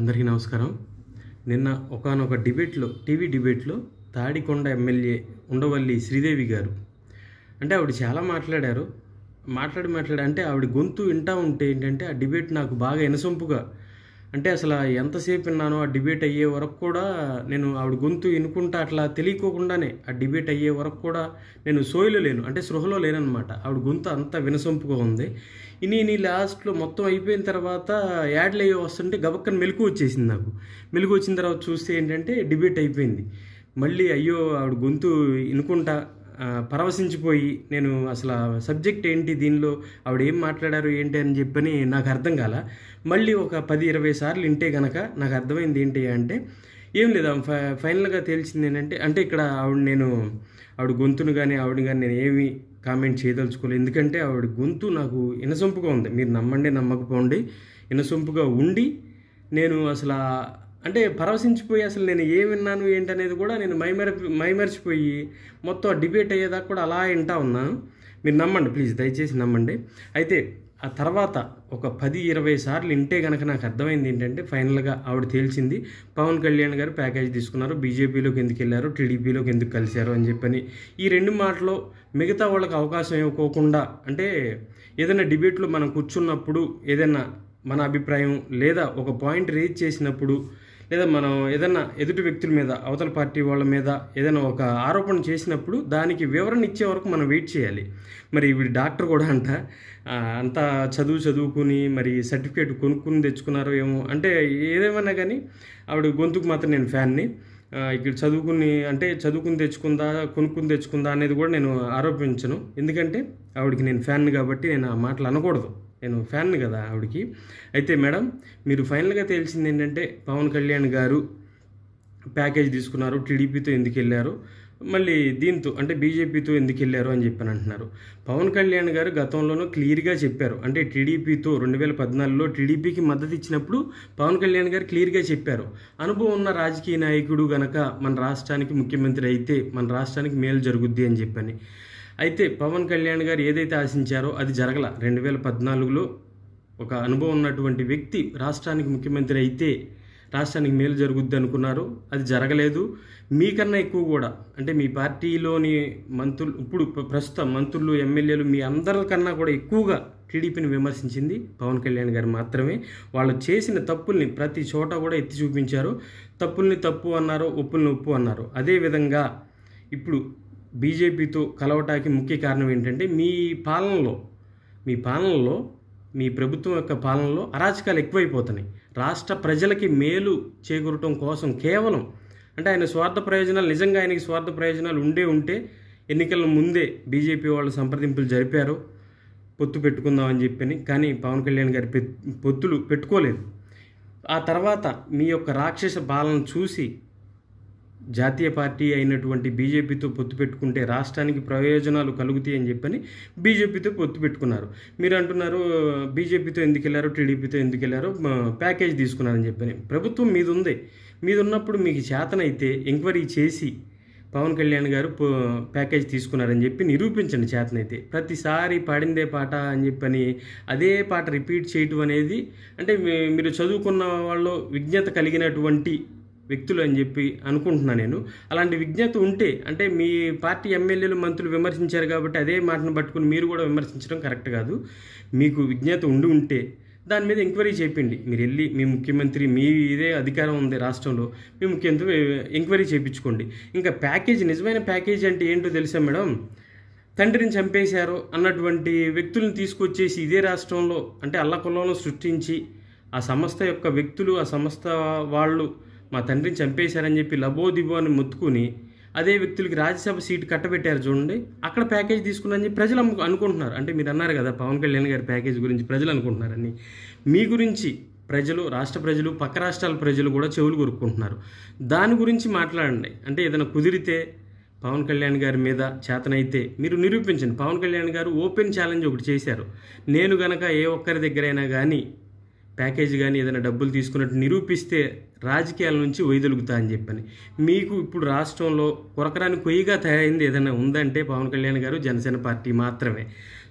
అందరికీ నమస్కారం నిన్న ఒకనొక డిబేట్లో టీవీ డిబేట్లో తాడికొండ ఎమ్మెల్యే ఉండవల్లి శ్రీదేవి గారు అంటే ఆవిడ చాలా మాట్లాడారు మాట్లాడి మాట్లాడి అంటే ఆవిడ గొంతు వింటా ఉంటే ఏంటంటే ఆ డిబేట్ నాకు బాగా ఎనసొంపుగా అంటే అసలు ఎంతసేపు విన్నానో ఆ డిబేట్ అయ్యే వరకు కూడా నేను ఆవిడ గొంతు వినుకుంటా అట్లా తెలియకోకుండానే ఆ డిబేట్ అయ్యే వరకు కూడా నేను సోయిలో లేను అంటే సృహలో లేనమాట ఆవిడ గొంతు అంత వినసొంపుగా ఉంది ఇని నీ లాస్ట్లో మొత్తం అయిపోయిన తర్వాత యాడ్లు అయ్యి వస్తుంటే గబక్కన మెలకు వచ్చేసింది నాకు మెలకు వచ్చిన తర్వాత చూస్తే ఏంటంటే డిబేట్ అయిపోయింది మళ్ళీ అయ్యో ఆవిడ గొంతు ఇనుకుంటా పరవశించిపోయి నేను అసలు సబ్జెక్ట్ ఏంటి దీనిలో ఆవిడ ఏం మాట్లాడారు ఏంటి అని చెప్పని నాకు అర్థం కాల మళ్ళీ ఒక పది ఇరవై సార్లు వింటే గనక నాకు అర్థమైంది ఏంటి అంటే ఏం లేదు ఫైనల్గా తేల్చింది ఏంటంటే అంటే ఇక్కడ ఆవిడ నేను ఆవిడ గొంతును కానీ ఆవిడ కానీ నేను ఏమి కామెంట్ చేయదలుచుకోలేదు ఎందుకంటే ఆవిడ గొంతు నాకు ఇనసొంపుగా ఉంది మీరు నమ్మండి నమ్మకపోండి ఇనసొంపుగా ఉండి నేను అసలు అంటే పరవశించిపోయి అసలు నేను ఏ విన్నాను ఏంటనేది కూడా నేను మైమర మైమరిచిపోయి మొత్తం డిబేట్ అయ్యేదాకా కూడా అలా వింటా ఉన్నాను మీరు నమ్మండి ప్లీజ్ దయచేసి నమ్మండి అయితే ఆ తర్వాత ఒక పది ఇరవై సార్లు ఇంటే కనుక నాకు అర్థమైంది ఏంటంటే ఫైనల్గా ఆవిడ తేల్చింది పవన్ కళ్యాణ్ గారు ప్యాకేజ్ తీసుకున్నారు బీజేపీలోకి ఎందుకు వెళ్ళారు టీడీపీలోకి ఎందుకు కలిశారు అని చెప్పని ఈ రెండు మాటలు మిగతా వాళ్ళకి అవకాశం ఇవ్వకోకుండా అంటే ఏదైనా డిబేట్లో మనం కూర్చున్నప్పుడు ఏదైనా మన అభిప్రాయం లేదా ఒక పాయింట్ రేజ్ చేసినప్పుడు లేదా మనం ఏదైనా ఎదుటి వ్యక్తుల మీద అవతల పార్టీ వాళ్ళ మీద ఏదైనా ఒక ఆరోపణ చేసినప్పుడు దానికి వివరణ ఇచ్చే వరకు మనం వెయిట్ చేయాలి మరి వీడి డాక్టర్ కూడా అంట అంతా చదువు చదువుకుని మరి సర్టిఫికేట్ కొనుక్కుని తెచ్చుకున్నారో ఏమో అంటే ఏదేమన్నా కానీ ఆవిడ గొంతుకు మాత్రం నేను ఫ్యాన్ని ఇక్కడ చదువుకుని అంటే చదువుకుని తెచ్చుకుందా కొనుక్కుని తెచ్చుకుందా అనేది కూడా నేను ఆరోపించను ఎందుకంటే ఆవిడకి నేను ఫ్యాన్ కాబట్టి నేను ఆ మాటలు అనకూడదు నేను ఫ్యాన్ కదా ఆవిడకి అయితే మేడం మీరు ఫైనల్గా తెలిసింది ఏంటంటే పవన్ కళ్యాణ్ గారు ప్యాకేజ్ తీసుకున్నారు టీడీపీతో ఎందుకు వెళ్ళారు మళ్ళీ దీంతో అంటే బీజేపీతో ఎందుకు వెళ్ళారు అని చెప్పి అంటున్నారు పవన్ కళ్యాణ్ గారు గతంలోనూ క్లియర్గా చెప్పారు అంటే టీడీపీతో రెండు వేల పద్నాలుగులో టీడీపీకి మద్దతు ఇచ్చినప్పుడు పవన్ కళ్యాణ్ గారు క్లియర్గా చెప్పారు అనుభవం ఉన్న రాజకీయ నాయకుడు గనక మన రాష్ట్రానికి ముఖ్యమంత్రి అయితే మన రాష్ట్రానికి మేలు జరుగుద్ది అని చెప్పని అయితే పవన్ కళ్యాణ్ గారు ఏదైతే ఆశించారో అది జరగల రెండు వేల పద్నాలుగులో ఒక అనుభవం ఉన్నటువంటి వ్యక్తి రాష్ట్రానికి ముఖ్యమంత్రి అయితే రాష్ట్రానికి మేలు జరుగుద్ది అనుకున్నారు అది జరగలేదు మీకన్నా ఎక్కువ కూడా అంటే మీ పార్టీలోని మంత్రులు ఇప్పుడు ప్రస్తుతం మంత్రులు ఎమ్మెల్యేలు మీ అందరికన్నా కూడా ఎక్కువగా టీడీపీని విమర్శించింది పవన్ కళ్యాణ్ గారు మాత్రమే వాళ్ళు చేసిన తప్పుల్ని ప్రతి చోట కూడా ఎత్తి చూపించారు తప్పుల్ని తప్పు అన్నారు ఒప్పుల్ని ఒప్పు అన్నారు అదేవిధంగా ఇప్పుడు బీజేపీతో కలవటానికి ముఖ్య కారణం ఏంటంటే మీ పాలనలో మీ పాలనలో మీ ప్రభుత్వం యొక్క పాలనలో అరాచకాలు ఎక్కువైపోతున్నాయి రాష్ట్ర ప్రజలకి మేలు చేకూరటం కోసం కేవలం అంటే ఆయన స్వార్థ ప్రయోజనాలు నిజంగా ఆయనకి స్వార్థ ప్రయోజనాలు ఉండే ఉంటే ఎన్నికల ముందే బీజేపీ వాళ్ళు సంప్రదింపులు జరిపారు పొత్తు పెట్టుకుందామని చెప్పని కానీ పవన్ కళ్యాణ్ గారి పొత్తులు పెట్టుకోలేదు ఆ తర్వాత మీ యొక్క రాక్షస పాలన చూసి జాతీయ పార్టీ అయినటువంటి బీజేపీతో పొత్తు పెట్టుకుంటే రాష్ట్రానికి ప్రయోజనాలు కలుగుతాయి అని చెప్పని బీజేపీతో పొత్తు పెట్టుకున్నారు మీరు అంటున్నారు బీజేపీతో ఎందుకు వెళ్ళారు టీడీపీతో ఎందుకు వెళ్ళారు ప్యాకేజ్ తీసుకున్నారని చెప్పని ప్రభుత్వం మీద ఉంది మీద ఉన్నప్పుడు మీకు చేతనైతే ఎంక్వైరీ చేసి పవన్ కళ్యాణ్ గారు ప్యాకేజ్ తీసుకున్నారని చెప్పి నిరూపించండి చేతనైతే ప్రతిసారి పాడిందే పాట అని చెప్పని అదే పాట రిపీట్ చేయటం అనేది అంటే మీరు చదువుకున్న వాళ్ళు విజ్ఞత కలిగినటువంటి వ్యక్తులు అని చెప్పి అనుకుంటున్నాను నేను అలాంటి విజ్ఞత ఉంటే అంటే మీ పార్టీ ఎమ్మెల్యేలు మంత్రులు విమర్శించారు కాబట్టి అదే మాటను పట్టుకుని మీరు కూడా విమర్శించడం కరెక్ట్ కాదు మీకు విజ్ఞత ఉండి ఉంటే దాని మీద ఎంక్వైరీ చేయండి మీరు వెళ్ళి మీ ముఖ్యమంత్రి మీ ఇదే అధికారం ఉంది రాష్ట్రంలో మీ ముఖ్యమంత్రి ఎంక్వైరీ చేయించుకోండి ఇంకా ప్యాకేజ్ నిజమైన ప్యాకేజ్ అంటే ఏంటో తెలుసా మేడం తండ్రిని చంపేశారు అన్నటువంటి వ్యక్తులను తీసుకొచ్చేసి ఇదే రాష్ట్రంలో అంటే అల్లకొల్లంలో సృష్టించి ఆ సంస్థ యొక్క వ్యక్తులు ఆ సంస్థ వాళ్ళు మా తండ్రిని చంపేశారని చెప్పి లబో దిబో అని మొత్తుకుని అదే వ్యక్తులకి రాజ్యసభ సీటు కట్టబెట్టారు చూడండి అక్కడ ప్యాకేజ్ తీసుకున్నారని చెప్పి ప్రజలు అనుకుంటున్నారు అంటే మీరు అన్నారు కదా పవన్ కళ్యాణ్ గారి ప్యాకేజ్ గురించి ప్రజలు అనుకుంటున్నారని మీ గురించి ప్రజలు రాష్ట్ర ప్రజలు పక్క రాష్ట్రాల ప్రజలు కూడా చెవులు కొరుక్కుంటున్నారు దాని గురించి మాట్లాడండి అంటే ఏదైనా కుదిరితే పవన్ కళ్యాణ్ గారి మీద చేతనైతే మీరు నిరూపించండి పవన్ కళ్యాణ్ గారు ఓపెన్ ఛాలెంజ్ ఒకటి చేశారు నేను గనక ఏ ఒక్కరి దగ్గరైనా కానీ ప్యాకేజ్ కానీ ఏదైనా డబ్బులు తీసుకున్నట్టు నిరూపిస్తే రాజకీయాల నుంచి వైదొలుగుతా అని చెప్పని మీకు ఇప్పుడు రాష్ట్రంలో కొరకరాని కొయ్యిగా తయారైంది ఏదైనా ఉందంటే పవన్ కళ్యాణ్ గారు జనసేన పార్టీ మాత్రమే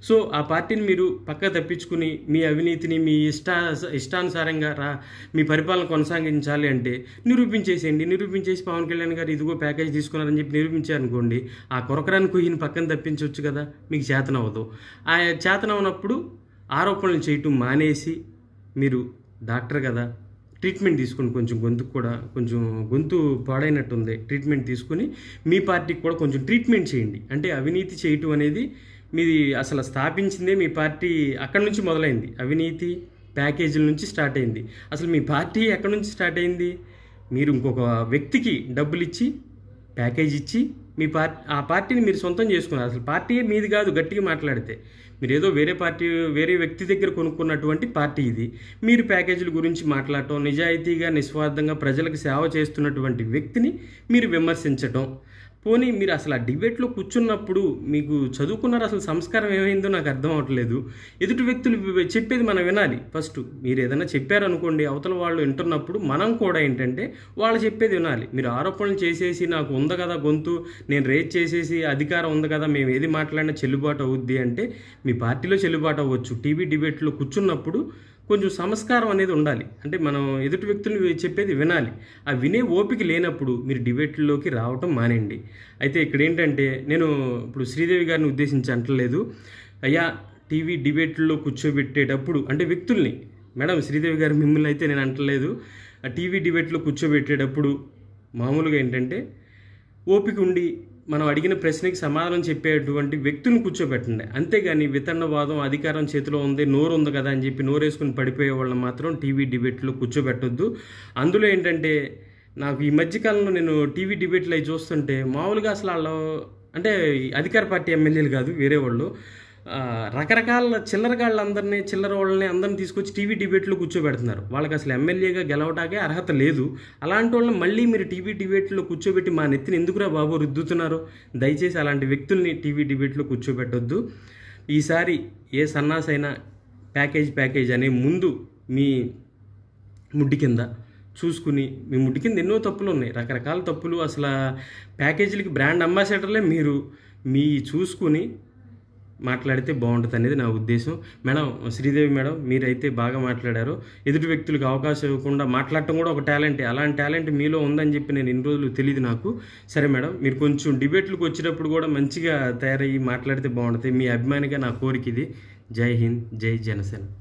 సో ఆ పార్టీని మీరు పక్క తప్పించుకుని మీ అవినీతిని మీ ఇష్టా ఇష్టానుసారంగా రా మీ పరిపాలన కొనసాగించాలి అంటే నిరూపించేసేయండి నిరూపించేసి పవన్ కళ్యాణ్ గారు ఇదిగో ప్యాకేజ్ తీసుకున్నారని చెప్పి నిరూపించారనుకోండి ఆ కొరకరాని కొయ్యిని పక్కన తప్పించవచ్చు కదా మీకు చేతనవ్వదు ఆ చేతనవ్వనప్పుడు ఆరోపణలు చేయటం మానేసి మీరు డాక్టర్ కదా ట్రీట్మెంట్ తీసుకుని కొంచెం గొంతు కూడా కొంచెం గొంతు పాడైనట్టు ఉంది ట్రీట్మెంట్ తీసుకుని మీ పార్టీకి కూడా కొంచెం ట్రీట్మెంట్ చేయండి అంటే అవినీతి చేయటం అనేది మీది అసలు స్థాపించిందే మీ పార్టీ అక్కడి నుంచి మొదలైంది అవినీతి ప్యాకేజీల నుంచి స్టార్ట్ అయింది అసలు మీ పార్టీ ఎక్కడి నుంచి స్టార్ట్ అయింది మీరు ఇంకొక వ్యక్తికి డబ్బులు ఇచ్చి ప్యాకేజ్ ఇచ్చి మీ పార్టీ ఆ పార్టీని మీరు సొంతం చేసుకున్నారు అసలు పార్టీ మీది కాదు గట్టిగా మాట్లాడితే మీరు ఏదో వేరే పార్టీ వేరే వ్యక్తి దగ్గర కొనుక్కున్నటువంటి పార్టీ ఇది మీరు ప్యాకేజీల గురించి మాట్లాడటం నిజాయితీగా నిస్వార్థంగా ప్రజలకు సేవ చేస్తున్నటువంటి వ్యక్తిని మీరు విమర్శించటం పోనీ మీరు అసలు ఆ డిబేట్లో కూర్చున్నప్పుడు మీకు చదువుకున్నారు అసలు సంస్కారం ఏమైందో నాకు అర్థం అవ్వట్లేదు ఎదుటి వ్యక్తులు చెప్పేది మనం వినాలి ఫస్ట్ మీరు ఏదైనా చెప్పారనుకోండి అవతల వాళ్ళు వింటున్నప్పుడు మనం కూడా ఏంటంటే వాళ్ళు చెప్పేది వినాలి మీరు ఆరోపణలు చేసేసి నాకు ఉంది కదా గొంతు నేను రేజ్ చేసేసి అధికారం ఉంది కదా మేము ఏది మాట్లాడినా చెల్లుబాటు అవుద్ది అంటే మీ పార్టీలో చెల్లుబాటు అవ్వచ్చు టీవీ డిబేట్లో కూర్చున్నప్పుడు కొంచెం సంస్కారం అనేది ఉండాలి అంటే మనం ఎదుటి వ్యక్తులు చెప్పేది వినాలి ఆ వినే ఓపిక లేనప్పుడు మీరు డిబేట్లోకి రావటం మానేయండి అయితే ఇక్కడ ఏంటంటే నేను ఇప్పుడు శ్రీదేవి గారిని ఉద్దేశించి అంటలేదు అయ్యా టీవీ డిబేట్లో కూర్చోబెట్టేటప్పుడు అంటే వ్యక్తుల్ని మేడం శ్రీదేవి గారు మిమ్మల్ని అయితే నేను అంటలేదు ఆ టీవీ డిబేట్లో కూర్చోబెట్టేటప్పుడు మామూలుగా ఏంటంటే ఓపిక ఉండి మనం అడిగిన ప్రశ్నకి సమాధానం చెప్పేటువంటి వ్యక్తిని కూర్చోబెట్టండి అంతేగాని వితరణవాదం అధికారం చేతిలో ఉంది నోరు ఉంది కదా అని చెప్పి నోరేసుకుని పడిపోయే వాళ్ళని మాత్రం టీవీ డిబేట్లో కూర్చోబెట్టొద్దు అందులో ఏంటంటే నాకు ఈ మధ్యకాలంలో నేను టీవీ డిబేట్లు అవి చూస్తుంటే మామూలుగా అసలు వాళ్ళు అంటే అధికార పార్టీ ఎమ్మెల్యేలు కాదు వేరే వాళ్ళు రకరకాల చిల్లరగాళ్ళందరినీ చిల్లర వాళ్ళని అందరిని తీసుకొచ్చి టీవీ డిబేట్లు కూర్చోబెడుతున్నారు వాళ్ళకి అసలు ఎమ్మెల్యేగా గెలవటాకే అర్హత లేదు అలాంటి వాళ్ళని మళ్ళీ మీరు టీవీ డిబేట్లో కూర్చోబెట్టి మా నెత్తిని ఎందుకురా బాబు రుద్దుతున్నారు దయచేసి అలాంటి వ్యక్తుల్ని టీవీ డిబేట్లో కూర్చోబెట్టొద్దు ఈసారి ఏ సన్నాసైనా ప్యాకేజ్ ప్యాకేజ్ అనే ముందు మీ ముడ్డి కింద చూసుకుని మీ ముడ్డి కింద ఎన్నో తప్పులు ఉన్నాయి రకరకాల తప్పులు అసలు ప్యాకేజీలకి బ్రాండ్ అంబాసిడర్లే మీరు మీ చూసుకుని మాట్లాడితే బాగుంటుంది అనేది నా ఉద్దేశం మేడం శ్రీదేవి మేడం మీరైతే బాగా మాట్లాడారు ఎదుటి వ్యక్తులకు అవకాశం ఇవ్వకుండా మాట్లాడటం కూడా ఒక టాలెంటే అలాంటి టాలెంట్ మీలో ఉందని చెప్పి నేను ఇన్ని రోజులు తెలియదు నాకు సరే మేడం మీరు కొంచెం డిబేట్లకు వచ్చినప్పుడు కూడా మంచిగా తయారయ్యి మాట్లాడితే బాగుంటుంది మీ అభిమానిగా నా కోరిక ఇది జై హింద్ జై జనసేన